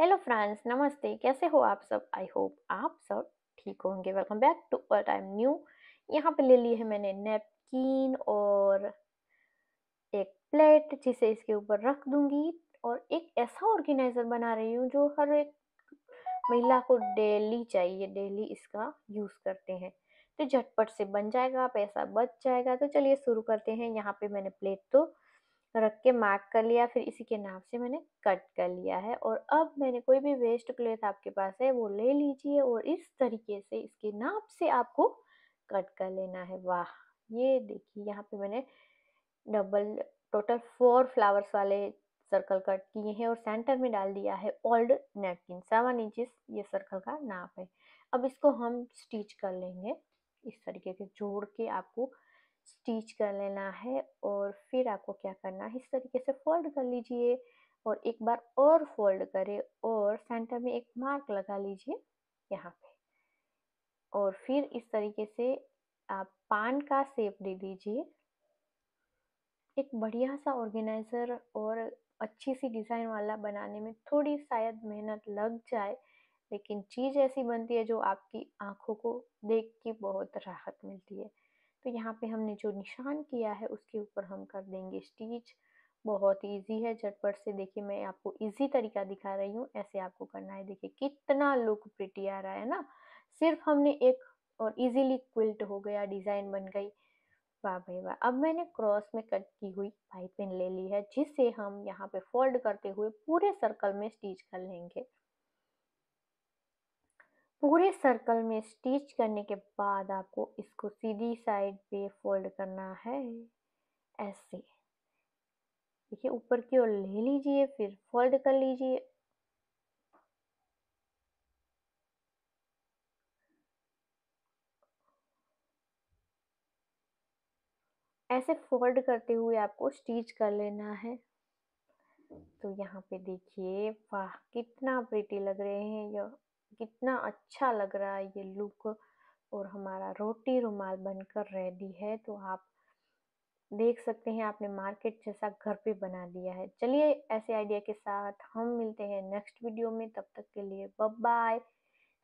hello friends नमस्ते कैसे हो आप सब आई होप आप सब ठीक होंगे welcome back to a time new यहाँ पे ले ली है मैंने नेपकिन और एक प्लेट जिसे इसके ऊपर रख दूंगी और एक ऐसा ऑर्गेनाइज़र बना रही हूँ जो हर एक महिला को डेली चाहिए डेली इसका यूज़ करते हैं तो झटपट से बन जाएगा पैसा बच जाएगा तो चलिए शुरू करते हैं यहाँ पे मैंने प्लेट तो रख के मार्क कर लिया फिर इसी के नाप से मैंने कट कर लिया है और अब मैंने कोई भी वेस्ट क्लॉथ आपके पास है वो ले लीजिए और इस तरीके से इसके नाप से आपको कट कर लेना है वाह ये देखिए यहाँ पे मैंने डबल टोटल फोर फ्लावर्स वाले सर्कल कट किए हैं और सेंटर में डाल दिया है ओल्ड नेपकिन सेवन इंचिस ये सर्कल का नाप है अब इसको हम स्टिच कर लेंगे इस तरीके से जोड़ के आपको स्टिच कर लेना है और फिर आपको क्या करना है इस तरीके से फोल्ड कर लीजिए और एक बार और फोल्ड करें और सेंटर में एक मार्क लगा लीजिए यहाँ पे और फिर इस तरीके से आप पान का सेप दे दीजिए एक बढ़िया सा ऑर्गेनाइज़र और अच्छी सी डिज़ाइन वाला बनाने में थोड़ी शायद मेहनत लग जाए लेकिन चीज़ ऐसी बनती है जो आपकी आंखों को देख के बहुत राहत मिलती है तो यहाँ पे हमने जो निशान किया है उसके ऊपर हम कर देंगे स्टिच बहुत इजी है झटपट से देखिए मैं आपको इजी तरीका दिखा रही हूँ ऐसे आपको करना है देखिए कितना लुक प्रिटी आ रहा है ना सिर्फ हमने एक और इजीली क्विल्ट हो गया डिज़ाइन बन गई वाह भाई वाह अब मैंने क्रॉस में कट की हुई पाइपिंग ले ली है जिसे हम यहाँ पे फोल्ड करते हुए पूरे सर्कल में स्टिच कर लेंगे पूरे सर्कल में स्टिच करने के बाद आपको इसको सीधी साइड पे फोल्ड करना है ऐसे देखिए ऊपर की ओर ले लीजिए फिर फोल्ड कर लीजिए ऐसे फोल्ड करते हुए आपको स्टिच कर लेना है तो यहाँ पे देखिए वाह कितना प्रीटी लग रहे हैं ये कितना अच्छा लग रहा है ये लुक और हमारा रोटी रुमाल बनकर रेडी है तो आप देख सकते हैं आपने मार्केट जैसा घर पे बना दिया है चलिए ऐसे आइडिया के साथ हम मिलते हैं नेक्स्ट वीडियो में तब तक के लिए बाय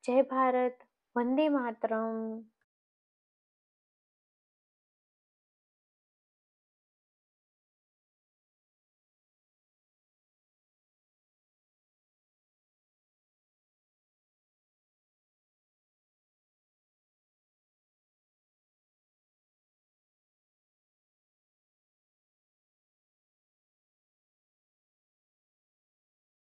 जय भारत वंदे मातरम